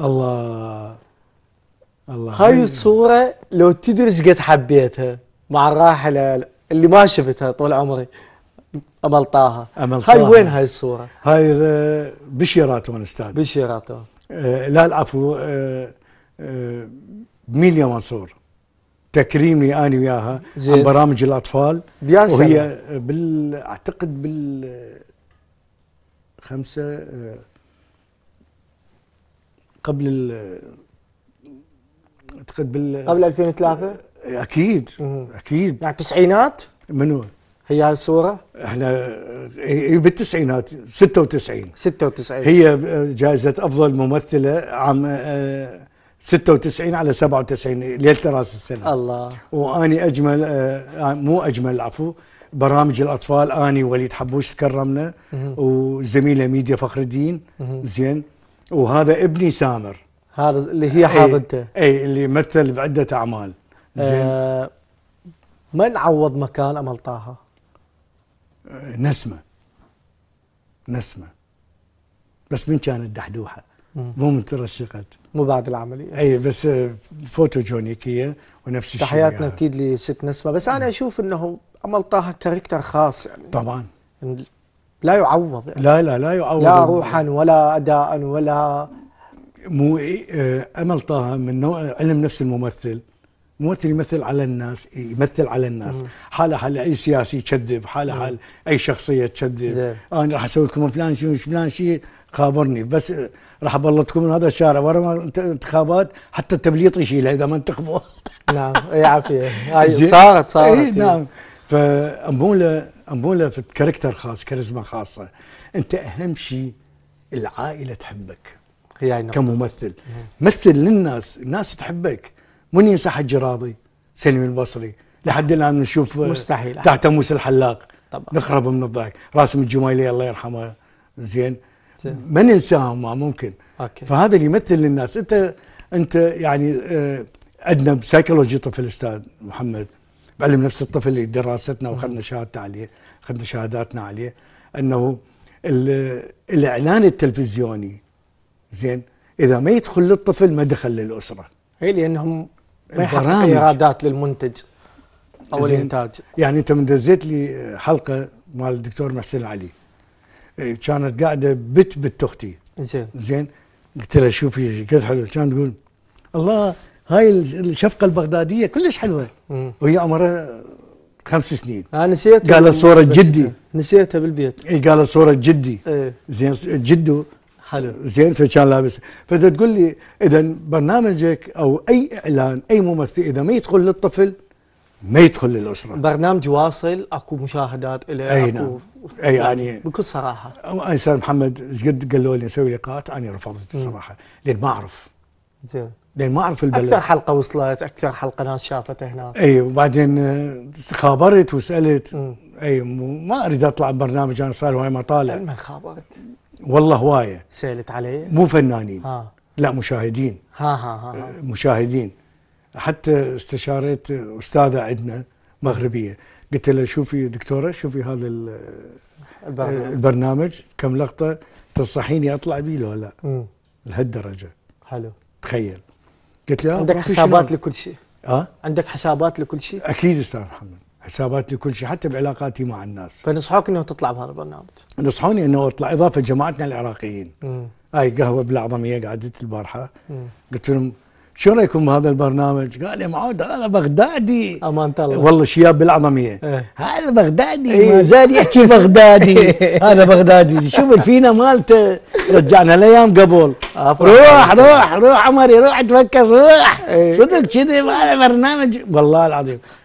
الله الله هاي الصورة لو تدري ايش قد حبيتها مع الراحلة اللي ما شفتها طول عمري امل أملطاها هاي وين هاي الصورة؟ هاي بشيراتون استاذ بشيراتون آه لا العفو آه آه بميليا منصور تكريمي انا وياها عن برامج الاطفال وهي بال اعتقد بال خمسه آه، قبل ال اعتقد بال قبل 2003 اكيد اكيد يعني التسعينات منو؟ هي هاي الصورة؟ احنا هي إيه، بالتسعينات 96 96 هي جائزة أفضل ممثلة عام 96 آه، على 97 ليلة راس السنة الله وأني أجمل آه، آه، مو أجمل عفوا برامج الأطفال أني وليد حبوش تكرمنا وزميلة ميديا فخر الدين زين وهذا ابني سامر هذا اللي هي حاضنته اي إيه، اللي مثل بعده اعمال زين آه من عوض مكان امل طه؟ نسمه نسمه بس من كانت دحدوحه مو من ترشقت مو بعد العمليه اي بس آه، فوتوجونيكيه ونفس الشيء تحياتنا اكيد لست نسمه بس انا اشوف انه امل طه كاركتر خاص يعني طبعا لا يعوض يعني. لا لا لا يعوض لا روحا ولا اداء ولا مو إيه، آه، امل طه من نوع علم نفس الممثل ممثل يمثل على الناس يمثل على الناس حاله حال اي سياسي يكذب حاله حال اي شخصيه تكذب انا راح اسوي لكم فلان شيء فلان شيء خابرني بس آه، راح ابلطكم من هذا الشارع ورا ما انتخابات حتى التبليط يشيله اذا ما انتخبوا نعم اي عافيه أيوة، صارت صارت اي نعم فامبوله مو كاركتر خاص كاريزما خاصه انت اهم شيء العائله تحبك هي كممثل مم. مثل للناس الناس تحبك من ينسى حج راضي سليم البصري لحد الان نشوف آه، مستحيل تحت موس الحلاق طبعا نخرب من الضحك راسم الجمايلي الله يرحمه زين ما ننساهم ما ممكن أوكي. فهذا اللي يمثل للناس انت انت يعني آه عندنا بسايكولوجي طفل استاذ محمد بعلم نفس الطفل اللي دراستنا واخذنا شهادتنا عليه اخذنا شهاداتنا عليه انه الاعلان التلفزيوني زين اذا ما يدخل للطفل ما دخل للاسره هي لانهم ما ايرادات للمنتج او الانتاج يعني انت من دزيت لي حلقه مال الدكتور محسن علي كانت قاعده بت بت اختي زين زين قلت لها شوفي قد حلو كانت تقول الله هاي الشفقه البغداديه كلش حلوه وهي عمرها خمس سنين اه نسيتها قال صورة جدي نسيتها بالبيت اي قال صورة جدي ايه زين جده حلو زين فكان لابس فانت تقول لي اذا برنامجك او اي اعلان اي ممثل اذا ما يدخل للطفل ما يدخل للاسره برنامج واصل اكو مشاهدات له اي نعم اي يعني بكل صراحه استاذ محمد ايش قد قالوا لي نسوي لقاءات انا رفضت بصراحه لان ما اعرف زين لان ما اعرف البلد اكثر حلقه وصلت اكثر حلقه ناس شافت هناك اي وبعدين آه، خابرت وسالت اي ما اريد اطلع ببرنامج انا صار هواي مطالع من خابرت والله هوايه سالت علي مو فنانين ها. لا مشاهدين ها ها ها, ها. آه، مشاهدين حتى استشاريت استاذه عندنا مغربيه قلت لها شوفي دكتوره شوفي هذا البرنامج, آه، البرنامج كم لقطه تنصحيني اطلع بيه ولا لا لهالدرجه حلو تخيل قلت له آه، عندك حسابات لكل شيء اه عندك حسابات لكل شيء اكيد استاذ محمد حسابات لكل شيء حتى بعلاقاتي مع الناس فنصحوك انه تطلع بهذا البرنامج نصحوني انه اطلع اضافه جماعتنا العراقيين هاي قهوه بالعظميه قعدت البارحه قلت لهم شو رايكم بهذا البرنامج؟ قال لي معود هذا بغدادي امان الله والله شياب بالعظميه هذا إيه. هذا بغدادي ايه ما زال يحكي بغدادي هذا بغدادي شوف الفينا مالته رجعنا الايام قبل روح روح روح عمري روح تفكر روح ايه صدق كذي هذا برنامج والله العظيم